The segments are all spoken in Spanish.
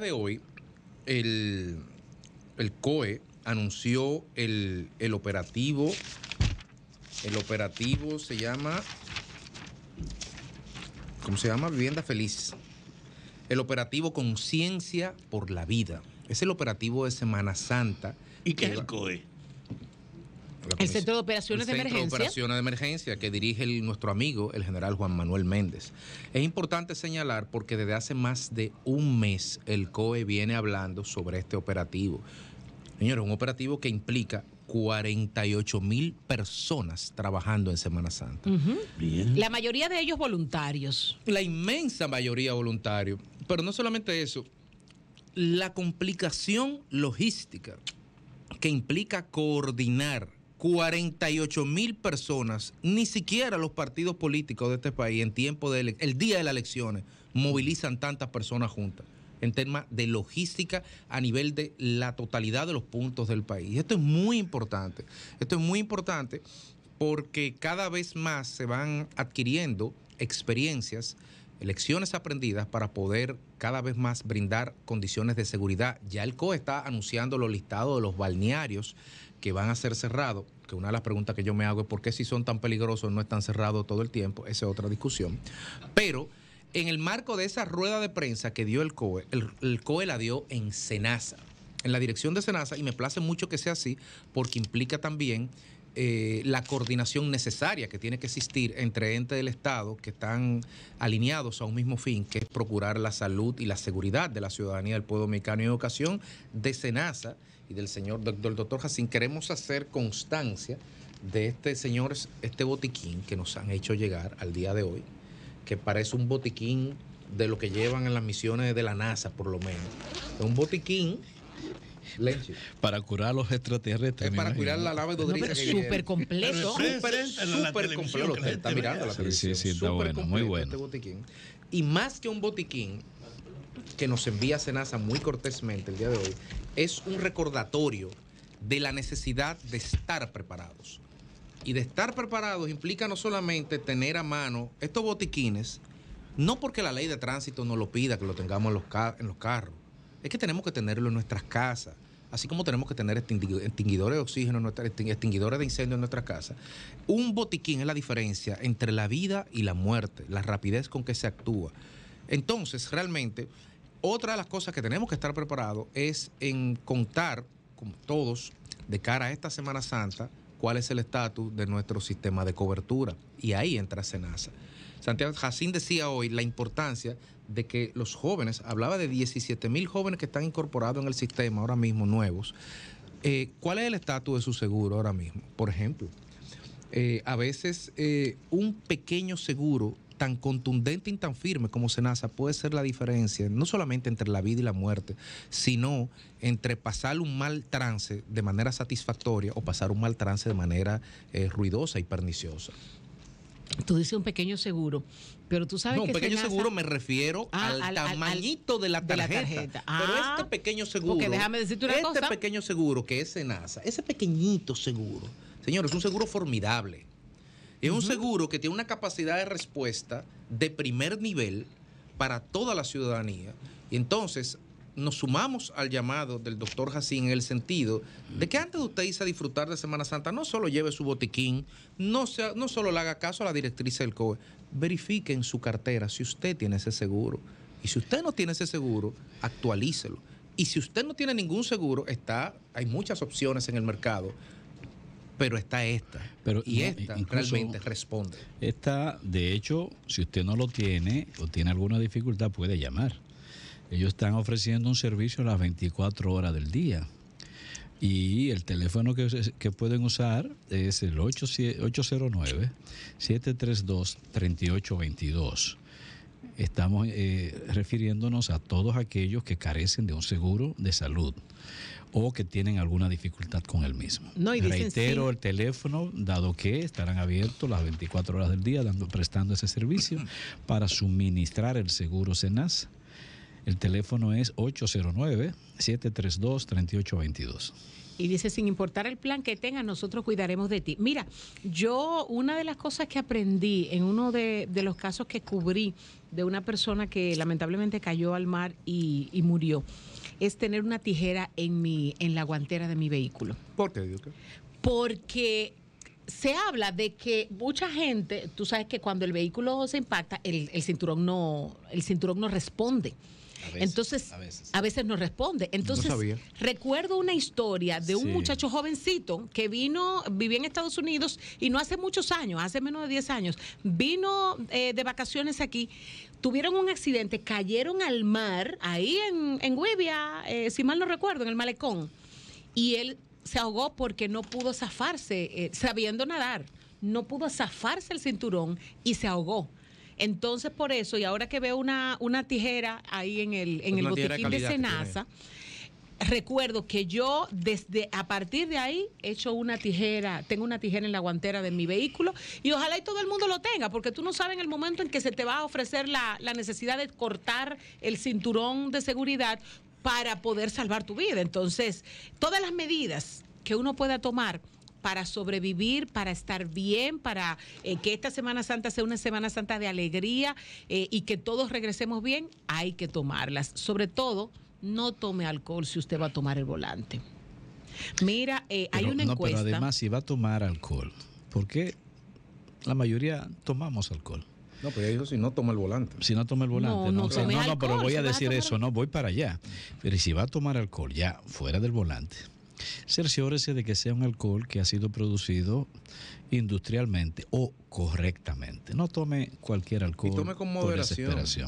de hoy, el, el COE anunció el, el operativo. El operativo se llama. ¿Cómo se llama? Vivienda Feliz. El operativo Conciencia por la Vida. Es el operativo de Semana Santa. ¿Y qué es el COE? el Centro de Operaciones de Emergencia. Operaciones de Emergencia que dirige nuestro amigo, el general Juan Manuel Méndez. Es importante señalar porque desde hace más de un mes el COE viene hablando sobre este operativo. Señores, un operativo que implica 48 mil personas trabajando en Semana Santa. La mayoría de ellos voluntarios. La inmensa mayoría voluntarios. Pero no solamente eso, la complicación logística que implica coordinar 48 mil personas, ni siquiera los partidos políticos de este país en tiempo de día de las elecciones movilizan tantas personas juntas en temas de logística a nivel de la totalidad de los puntos del país. Esto es muy importante. Esto es muy importante porque cada vez más se van adquiriendo experiencias, elecciones aprendidas para poder cada vez más brindar condiciones de seguridad. Ya el COE está anunciando los listados de los balnearios que van a ser cerrados, que una de las preguntas que yo me hago es por qué si son tan peligrosos no están cerrados todo el tiempo, esa es otra discusión. Pero en el marco de esa rueda de prensa que dio el COE, el, COE la dio en Senasa, en la dirección de Senasa, y me place mucho que sea así, porque implica también eh, la coordinación necesaria que tiene que existir entre entes del Estado que están alineados a un mismo fin, que es procurar la salud y la seguridad de la ciudadanía del pueblo mexicano y educación de Senasa y del señor doctor, doctor Jacín, queremos hacer constancia de este señor, este botiquín que nos han hecho llegar al día de hoy, que parece un botiquín de lo que llevan en las misiones de la NASA, por lo menos. un botiquín Para curar a los extraterrestres. Es para curar la lava de súper completo. Súper completo. está mirando la televisión. Sí, sí, está bueno, muy bueno. Este y más que un botiquín que nos envía Senasa muy cortésmente el día de hoy, es un recordatorio de la necesidad de estar preparados. Y de estar preparados implica no solamente tener a mano estos botiquines, no porque la ley de tránsito nos lo pida que lo tengamos en los, carros, es que tenemos que tenerlo en nuestras casas, así como tenemos que tener extinguidores de oxígeno, extinguidores de incendio en nuestras casas. Un botiquín es la diferencia entre la vida y la muerte, la rapidez con que se actúa. Entonces, realmente, otra de las cosas que tenemos que estar preparados es en contar como todos de cara a esta Semana Santa cuál es el estatus de nuestro sistema de cobertura. Y ahí entra SENASA. Santiago Jacín decía hoy la importancia de que los jóvenes, hablaba de 17 mil jóvenes que están incorporados en el sistema ahora mismo, nuevos. Eh, ¿Cuál es el estatus de su seguro ahora mismo? Por ejemplo, eh, a veces eh, un pequeño seguro tan contundente y tan firme como Senasa puede ser la diferencia, no solamente entre la vida y la muerte, sino entre pasar un mal trance de manera satisfactoria o pasar un mal trance de manera eh, ruidosa y perniciosa. Tú dices un pequeño seguro, pero tú sabes que. No, un pequeño seguro me refiero ah, al, tamañito de la tarjeta. pero ah, este pequeño seguro. Porque déjame decirte una este cosa. Este pequeño seguro que es Senasa, ese pequeñito seguro, señores, es un seguro formidable. Es un seguro que tiene una capacidad de respuesta de primer nivel para toda la ciudadanía. Y entonces nos sumamos al llamado del doctor Jacín en el sentido de que antes de usted irse a disfrutar de Semana Santa, no solo lleve su botiquín, no, sea, no solo le haga caso a la directriz del COE, verifique en su cartera si usted tiene ese seguro. Y si usted no tiene ese seguro, actualícelo. Y si usted no tiene ningún seguro, está, hay muchas opciones en el mercado pero está esta. y esta realmente responde. Esta, de hecho, si usted no lo tiene o tiene alguna dificultad, puede llamar. Ellos están ofreciendo un servicio a las 24 horas del día. Y el teléfono que, pueden usar es el 809-732-3822. Estamos eh, refiriéndonos a todos aquellos que carecen de un seguro de salud o que tienen alguna dificultad con el mismo. No, y Reitero el teléfono, dado que estarán abiertos las 24 horas del día prestando ese servicio para suministrar el seguro SENAS. El teléfono es 809-732-3822. Y dice, sin importar el plan que tenga nosotros cuidaremos de ti. Mira, yo una de las cosas que aprendí en uno de, los casos que cubrí de una persona que lamentablemente cayó al mar y murió es tener una tijera en, mi, en la guantera de mi vehículo. ¿Por qué, Porque se habla de que mucha gente, tú sabes que cuando el vehículo se impacta, el, el cinturón no, el cinturón no responde. Entonces, a veces. no responde. Entonces, recuerdo una historia de un muchacho jovencito que vino, vivía en Estados Unidos y no hace muchos años, hace menos de 10 años, vino eh, de vacaciones aquí, tuvieron un accidente, cayeron al mar, ahí en, en eh, si mal no recuerdo, en el malecón, y él se ahogó porque no pudo zafarse, eh, sabiendo nadar, no pudo zafarse el cinturón y se ahogó. Entonces, por eso, y ahora que veo una, tijera ahí en el, en el botiquín de, Senasa, recuerdo que yo desde a partir de ahí he hecho una tijera, tengo una tijera en la guantera de mi vehículo y ojalá y todo el mundo lo tenga, porque tú no sabes en el momento en que se te va a ofrecer la, la necesidad de cortar el cinturón de seguridad para poder salvar tu vida. Entonces, todas las medidas que uno pueda tomar para sobrevivir, para estar bien, para eh, que esta Semana Santa sea una Semana Santa de alegría eh, y que todos regresemos bien, hay que tomarlas. Sobre todo, no tome alcohol si usted va a tomar el volante. Mira, eh, hay una no, Pero además, si va a tomar alcohol, ¿por qué la mayoría tomamos alcohol? No, pero dijo si no toma el volante. Si no toma el volante, no, no, pero voy a decir eso, no, voy para allá. Pero si va a tomar alcohol ya fuera del volante, cerciórese de que sea un alcohol que ha sido producido industrialmente o correctamente. No tome cualquier alcohol. Y tome con moderación. sí,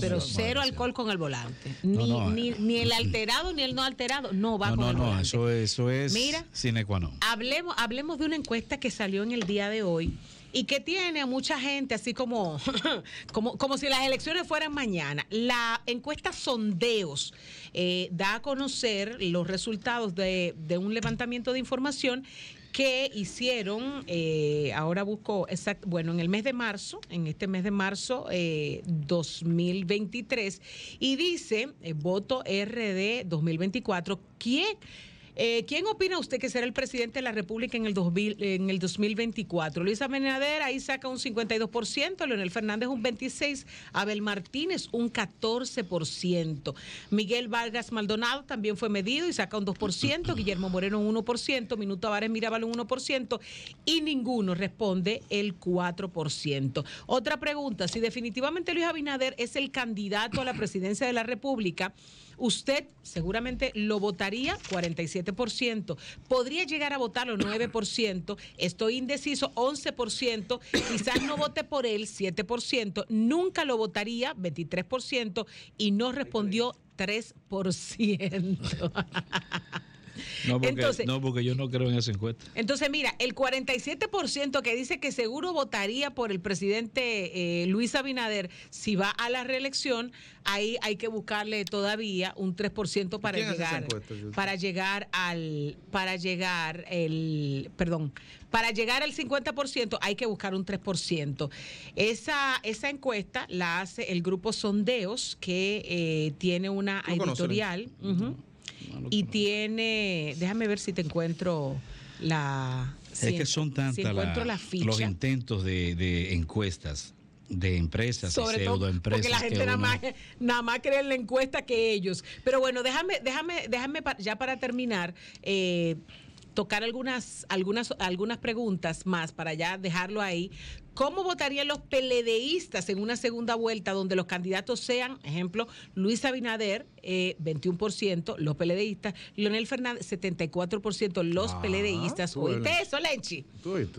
pero cero alcohol con el volante. Eh. Ni, el alterado ni el no alterado. No va no, con No, no, eso, eso es Mira, sine qua non. Hablemos, hablemos de una encuesta que salió en el día de hoy y que tiene a mucha gente así como, como, como si las elecciones fueran mañana. La encuesta Sondeos eh, da a conocer los resultados de, un levantamiento de información que hicieron, eh, ahora busco, bueno, en el mes de marzo, en este mes de marzo 2023, eh, y dice, voto RD 2024, ¿quién? Eh, ¿Quién opina usted que será el presidente de la República en el, 2024? Luis Abinader ahí saca un 52%, Leonel Fernández un 26%, Abel Martínez un 14%, Miguel Vargas Maldonado también fue medido y saca un 2%, Guillermo Moreno un 1%, Minuto Avares Mirabal un 1% y ninguno responde el 4%. Otra pregunta, si definitivamente Luis Abinader es el candidato a la presidencia de la República, usted seguramente lo votaría 47%, podría llegar a votarlo 9%, estoy indeciso 11%, quizás no vote por él 7%, nunca lo votaría 23% y no respondió 3%. No porque, yo no creo en esa encuesta. Entonces, mira, el 47% que dice que seguro votaría por el presidente eh, Luis Abinader si va a la reelección, ahí hay que buscarle todavía un 3% para llegar para llegar al para llegar el perdón, para llegar al 50% hay que buscar un 3%. Esa esa encuesta la hace el grupo Sondeos que eh, tiene una editorial y tiene, déjame ver si te encuentro la... Es que son tantas los intentos de, encuestas de empresas, Sobre y todo, Porque la gente nada, más, nada cree en la encuesta que ellos. Pero bueno, déjame, déjame, déjame ya para terminar. Eh, tocar algunas, algunas, algunas preguntas más para ya dejarlo ahí ¿Cómo votarían los peledeístas en una segunda vuelta donde los candidatos sean, ejemplo, Luis Abinader, 21%, eh, los peledeístas, Leonel Fernández, 74%, los PLDistas ah, peledeístas. ¿Oíste eso, Lechi?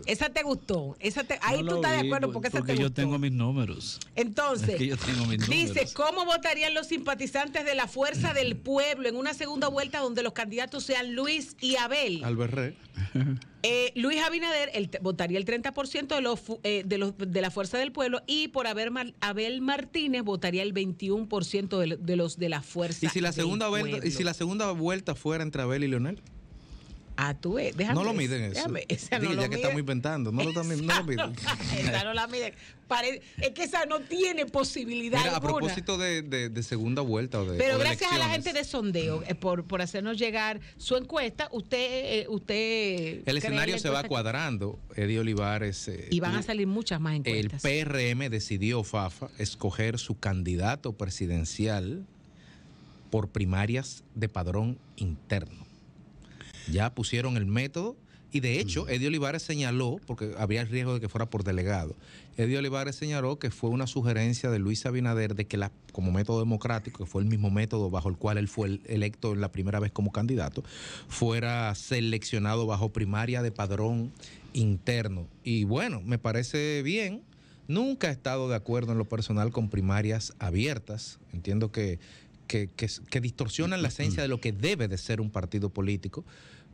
Esa te gustó. ahí tú estás de acuerdo porque, esa te gustó. yo tengo mis números. Entonces, dice, ¿cómo votarían los simpatizantes de la Fuerza del Pueblo en una segunda vuelta donde los candidatos sean Luis y Abel? Alberré. Eh, Luis Abinader votaría el 30% eh, de, los, de, la fuerza del pueblo y por haber Abel Martínez votaría el 21% de, los de la fuerza. ¿Y si la segunda y si la segunda vuelta fuera entre Abel y Leonel? No lo miden eso. ya que estamos inventando, no, lo, también, no lo miden. la miden. es que esa no tiene posibilidad. a propósito de, segunda vuelta Pero gracias a la gente de sondeo eh, por, hacernos llegar su encuesta, usted. Eh, usted el escenario se va cuadrando. Eddie Olivares. Eh, y van a salir muchas más encuestas. El PRM decidió, Fafa, escoger su candidato presidencial por primarias de padrón interno. Ya pusieron el método y de hecho, Eddie Olivares señaló, porque había el riesgo de que fuera por delegado, Eddie Olivares señaló que fue una sugerencia de Luis Abinader de que la, como método democrático, que fue el mismo método bajo el cual él fue electo la primera vez como candidato, fuera seleccionado bajo primaria de padrón interno. Y bueno, me parece bien. Nunca he estado de acuerdo en lo personal con primarias abiertas. Entiendo que que, distorsionan la esencia de lo que debe de ser un partido político,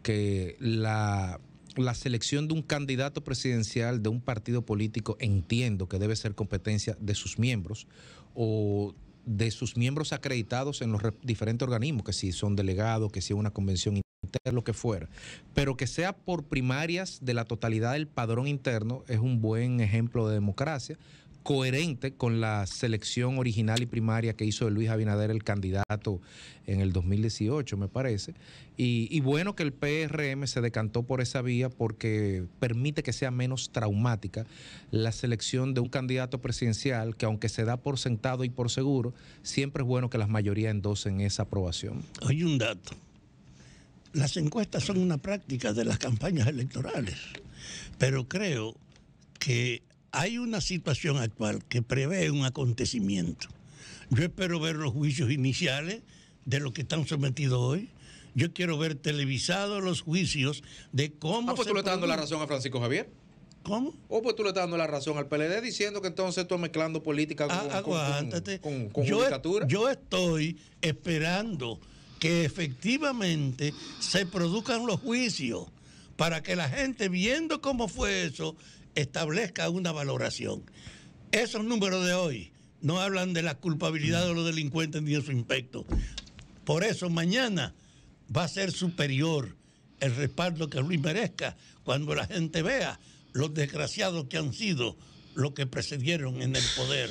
que la la selección de un candidato presidencial de un partido político entiendo que debe ser competencia de sus miembros o de sus miembros acreditados en los diferentes organismos, que si son delegados, que si es una convención interna, lo que fuera, pero que sea por primarias de la totalidad del padrón interno es un buen ejemplo de democracia, coherente con la selección original y primaria que hizo de Luis Abinader el candidato en el 2018, me parece. Y, bueno que el PRM se decantó por esa vía porque permite que sea menos traumática la selección de un candidato presidencial que aunque se da por sentado y por seguro, siempre es bueno que las mayorías endosen esa aprobación. Hay un dato. Las encuestas son una práctica de las campañas electorales, pero creo que hay una situación actual que prevé un acontecimiento. Yo espero ver los juicios iniciales de lo que están sometidos hoy. Yo quiero ver televisados los juicios de cómo. Ah, pues tú le estás dando la razón a Francisco Javier. ¿Cómo? O oh, pues tú le estás dando la razón al PLD diciendo que entonces tú estás mezclando política con, ah, con, Yo estoy esperando que efectivamente se produzcan los juicios para que la gente viendo cómo fue eso establezca una valoración. Esos números de hoy no hablan de la culpabilidad de los delincuentes ni de su impacto. Por eso mañana va a ser superior el respaldo que Luis merezca cuando la gente vea los desgraciados que han sido los que precedieron en el poder.